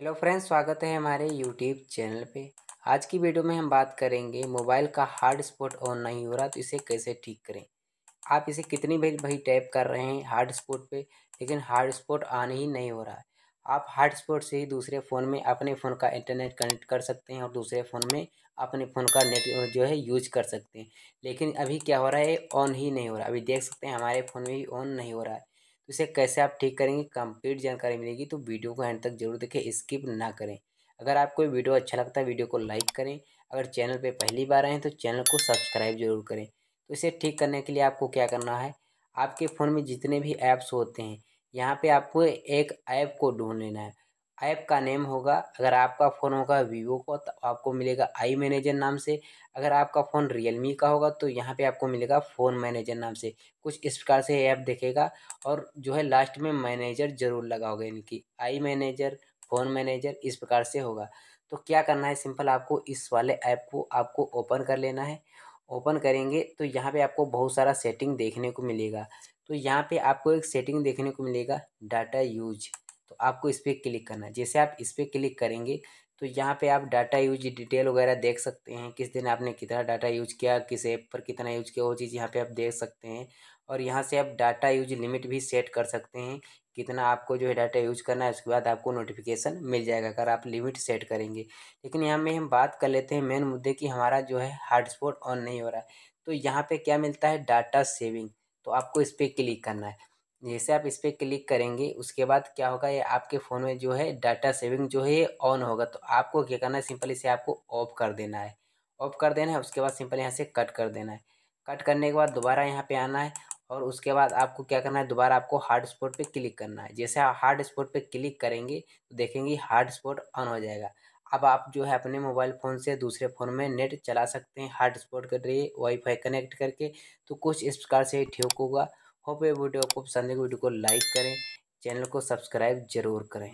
hello friends स्वागत है हमारे यूट्यूब चैनल पे आज की वीडियो में हम बात करेंगे मोबाइल का हार्ड स्पॉट ऑन नहीं हो रहा तो इसे कैसे ठीक करें आप इसे कितनी भी भाई टैप कर रहे हैं हार्ड स्पॉट पे लेकिन हार्ड स्पॉट ऑन ही नहीं हो रहा है आप हार्ड स्पॉट से ही दूसरे फ़ोन में अपने फ़ोन का इंटरनेट कनेक्ट कर सकते हैं और दूसरे फ़ोन में अपने फ़ोन का नेट जो है यूज कर सकते हैं लेकिन अभी क्या हो रहा है ऑन ही नहीं हो रहा अभी देख सकते हैं हमारे फ़ोन में ही ऑन नहीं हो रहा है तो इसे कैसे आप ठीक करेंगे कंप्लीट जानकारी मिलेगी तो वीडियो को एंड तक जरूर देखें स्किप ना करें अगर आपको वीडियो अच्छा लगता है वीडियो को लाइक करें अगर चैनल पर पहली बार आएँ तो चैनल को सब्सक्राइब जरूर करें तो इसे ठीक करने के लिए आपको क्या करना है आपके फ़ोन में जितने भी ऐप्स होते हैं यहाँ पे आपको एक ऐप को ढूंढ लेना है ऐप का नेम होगा अगर आपका फ़ोन होगा वीवो का तो आपको मिलेगा आई मैनेजर नाम से अगर आपका फ़ोन रियलमी का होगा तो यहाँ पे आपको मिलेगा फ़ोन मैनेजर नाम से कुछ इस प्रकार से ऐप देखेगा और जो है लास्ट में मैनेजर ज़रूर लगाओगे इनकी आई मैनेजर फ़ोन मैनेजर इस प्रकार से होगा तो क्या करना है सिंपल आपको इस वाले ऐप को आपको ओपन कर लेना है ओपन करेंगे तो यहाँ पर आपको बहुत सारा सेटिंग देखने को मिलेगा तो यहाँ पर आपको एक सेटिंग देखने को मिलेगा डाटा यूज तो आपको इस पर क्लिक करना है जैसे आप इस पर क्लिक करेंगे तो यहाँ पे आप डाटा यूज डिटेल वगैरह देख सकते हैं किस दिन आपने कितना डाटा यूज किया किस ऐप पर कितना यूज किया वो चीज़ यहाँ पे आप देख सकते हैं और यहाँ से आप डाटा यूज लिमिट भी सेट कर सकते हैं कितना आपको जो है डाटा यूज करना है उसके बाद आपको नोटिफिकेशन मिल जाएगा अगर आप लिमिट सेट करेंगे लेकिन यहाँ में हम बात कर लेते हैं मेन मुद्दे की हमारा जो है हॉटस्पॉट ऑन नहीं हो रहा है तो यहाँ पर क्या मिलता है डाटा सेविंग तो आपको इस पर क्लिक करना है जैसे आप इस पर क्लिक करेंगे उसके बाद क्या होगा ये आपके फ़ोन में जो है डाटा सेविंग जो है ये ऑन होगा तो आपको क्या करना है सिंपल इसे आपको ऑफ कर देना है ऑफ कर देना है उसके बाद सिंपल यहाँ से कट कर देना है कट करने के बाद दोबारा यहाँ पे आना है और उसके बाद आपको क्या करना है दोबारा आपको हार्ड स्पॉट पर क्लिक करना है जैसे आप हार्ड स्पॉट पर क्लिक करेंगे तो देखेंगे हार्ड स्पॉट ऑन हो जाएगा अब आप जो है अपने मोबाइल फ़ोन से दूसरे फ़ोन में नेट चला सकते हैं हार्ड स्पॉट कर रही है वाईफाई कनेक्ट करके तो कुछ इस प्रकार से ठीक होगा होप ये वीडियो आपको पसंद है वीडियो को लाइक करें चैनल को सब्सक्राइब जरूर करें